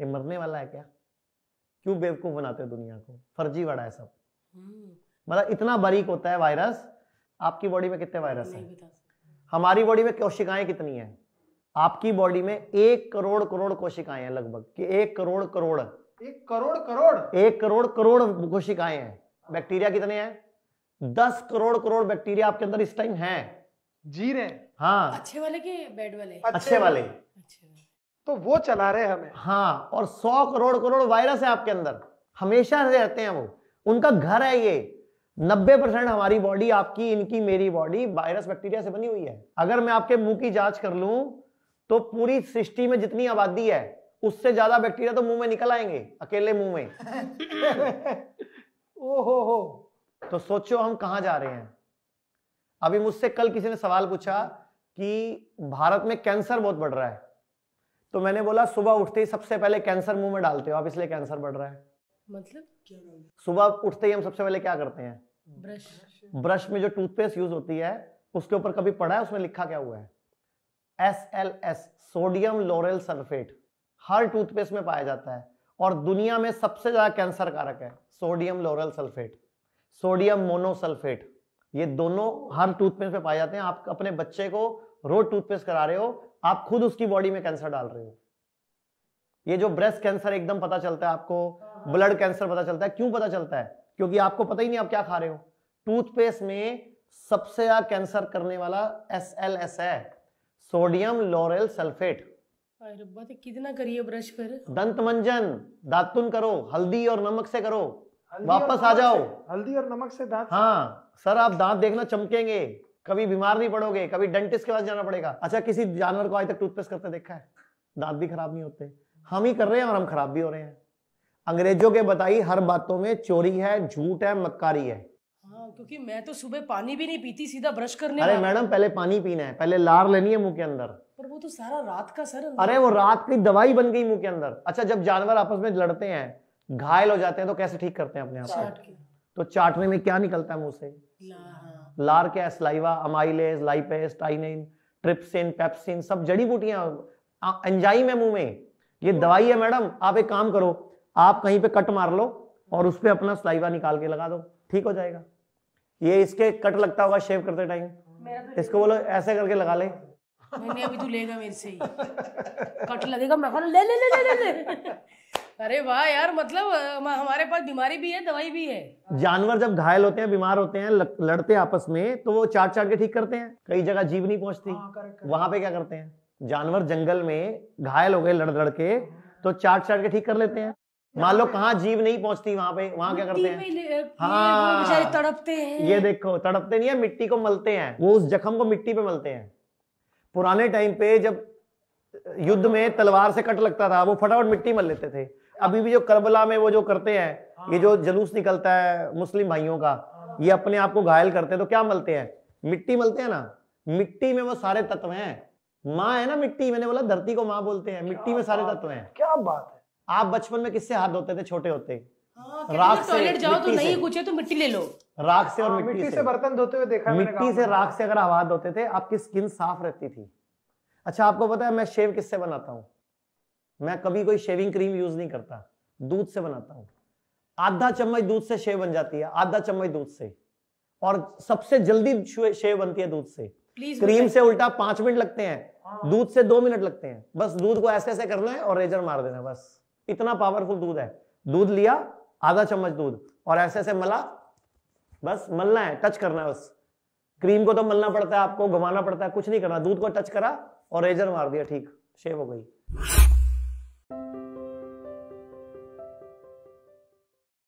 ये मरने वाला है क्या क्यों बेवकूफ बनाते हो दुनिया को फर्जीवाड़ा है सब हम्म। मतलब इतना बारीक होता है वायरस आपकी बॉडी में कितने वायरस है हमारी बॉडी में कोशिकाएं कितनी है आपकी बॉडी में एक करोड़ करोड़ कोशिकाएं हैं लगभग कि एक करोड़ करोड़ एक करोड़ करोड़ एक करोड़ करोड़ कोशिकाएं हैं बैक्टीरिया कितने हैं दस करोड़ करोड़ बैक्टीरिया आपके अंदर इस टाइम है जी रहे हाँ अच्छे वाले के बैड वाले अच्छे, वाले तो वो चला रहे हमें हाँ और सौ करोड़ करोड़ वायरस है आपके अंदर हमेशा रहते हैं वो उनका घर है ये नब्बे परसेंट हमारी बॉडी आपकी इनकी मेरी बॉडी वायरस बैक्टीरिया से बनी हुई है अगर मैं आपके मुंह की जांच कर लूं तो पूरी सृष्टि में जितनी आबादी है उससे ज्यादा बैक्टीरिया तो मुंह में निकल आएंगे अकेले मुंह में ओहो हो तो सोचो हम कहा जा रहे हैं अभी मुझसे कल किसी ने सवाल पूछा कि भारत में कैंसर बहुत बढ़ रहा है तो मैंने बोला सुबह उठते ही सबसे पहले कैंसर मुंह में डालते हो आप इसलिए कैंसर बढ़ रहा है मतलब क्या सुबह उठते ही हम सबसे पहले क्या करते हैं ब्रश ब्रश में जो टूथपेस्ट यूज होती है उसके ऊपर कभी पढ़ा है उसमें लिखा क्या हुआ है S L S sodium lauryl sulphate हर टूथपेस्ट में पाया जाता है और दुनिया में सबसे ज्यादा कैंसर कारक है sodium lauryl sulphate sodium monosulphate ये दोनों हर टूथपेस्ट में पाए जाते हैं आप अपने बच्चे को रोज टूथपेस्ट करा रहे हो आप खुद उसकी बॉडी में कैंसर डाल रहे हो ये जो ब्रेस्ट कैंसर एकदम पता चलता है आपको ब्लड कैंसर पता चलता है क्यों पता चलता है क्योंकि आपको पता ही नहीं आप क्या खा रहे हो टूथपेस्ट में सबसे ज्यादा कैंसर करने वाला एस एल एस है सोडियम लोरेल सल्फेट कितना करिए ब्रश कर दंत मंजन दातुन करो हल्दी और नमक से करो वापस आ जाओ हल्दी और नमक से दांत हाँ सर आप दांत देखना चमकेंगे कभी बीमार नहीं पड़ोगे कभी डेंटिस्ट के पास जाना पड़ेगा अच्छा किसी जानवर को आज तक टूथपेस्ट करते देखा है दांत भी खराब नहीं होते हम ही कर रहे हैं और हम खराब भी हो रहे हैं अंग्रेजों के बताई हर बातों में चोरी है झूठ है मक्कारी है हाँ, क्योंकि मैं तो सुबह पानी भी नहीं पीती सीधा ब्रश करने अरे मैडम पहले पानी पीना है पहले लार लेनी है मुंह के अंदर पर वो तो सारा रात का सर अरे वो रात की दवाई बन गई मुंह के अंदर अच्छा जब जानवर आपस में लड़ते हैं घायल हो जाते हैं तो कैसे ठीक करते हैं अपने आप को तो चाटने में क्या निकलता है मुंह से लार है saliva amylase lipase ptyalin trypsin pepsin सब जड़ी बूटियां एंजाइम है मुंह में ये हम्म। दवाई है मैडम आप एक काम करो आप कहीं पे कट मार लो और उस पर अपना स्लाइवा निकाल के लगा दो ठीक हो जाएगा ये इसके कट लगता होगा शेव करते टाइम तो इसको बोलो ऐसे करके लगा ले मैंने अभी तू तो लेगा मेरे से ही कट लगेगा मैं ले ले ले ले ले अरे वाह यार मतलब हमारे पास बीमारी भी है दवाई भी है जानवर जब घायल होते हैं बीमार होते हैं लड़ते हैं आपस में तो वो चाट चाट के ठीक करते हैं कई जगह जीव नहीं पहुंचती हाँ, वहां पे क्या करते हैं जानवर जंगल में घायल हो गए लड़ लड़ के तो चाट चाट के ठीक कर लेते हैं मान लो कहाँ जीव नहीं पहुंचती वहां पे वहां क्या करते हैं हाँ तड़पते हैं ये देखो तड़पते नहीं है मिट्टी को मलते हैं वो उस जख्म को मिट्टी पे मलते हैं पुराने टाइम पे जब युद्ध में तलवार से कट लगता था वो फटाफट मिट्टी मल लेते थे अभी भी जो करबला में वो जो करते हैं ये जो हाँ। जलूस निकलता है मुस्लिम भाइयों का हाँ। ये अपने आप को घायल करते हैं तो क्या मलते हैं मिट्टी मलते हैं ना मिट्टी में वो सारे तत्व हैं माँ है ना मिट्टी मैंने बोला धरती को माँ बोलते हैं मिट्टी में सारे तत्व हैं क्या बात है आप बचपन में किससे हाथ धोते थे छोटे होते हाँ, राख से जाओ तो नहीं कुछ तो मिट्टी ले लो राख से और मिट्टी, से बर्तन धोते हुए देखा मिट्टी से राख से अगर आवाज धोते थे आपकी स्किन साफ रहती थी अच्छा आपको पता है मैं शेव किससे बनाता हूँ मैं कभी कोई शेविंग क्रीम यूज नहीं करता दूध से बनाता हूँ आधा चम्मच दूध से शेव बन जाती है आधा चम्मच दूध से और सबसे जल्दी शेव बनती है दूध से Please क्रीम से उल्टा पांच मिनट लगते हैं हाँ। दूध से दो मिनट लगते हैं बस दूध को ऐसे ऐसे करना है और रेजर मार देना बस इतना पावरफुल दूध है दूध लिया आधा चम्मच दूध और ऐसे ऐसे मला बस मलना है टच करना है बस क्रीम को तो मलना पड़ता है आपको घुमाना पड़ता है कुछ नहीं करना दूध को टच करा और रेजर मार दिया ठीक शेव हो गई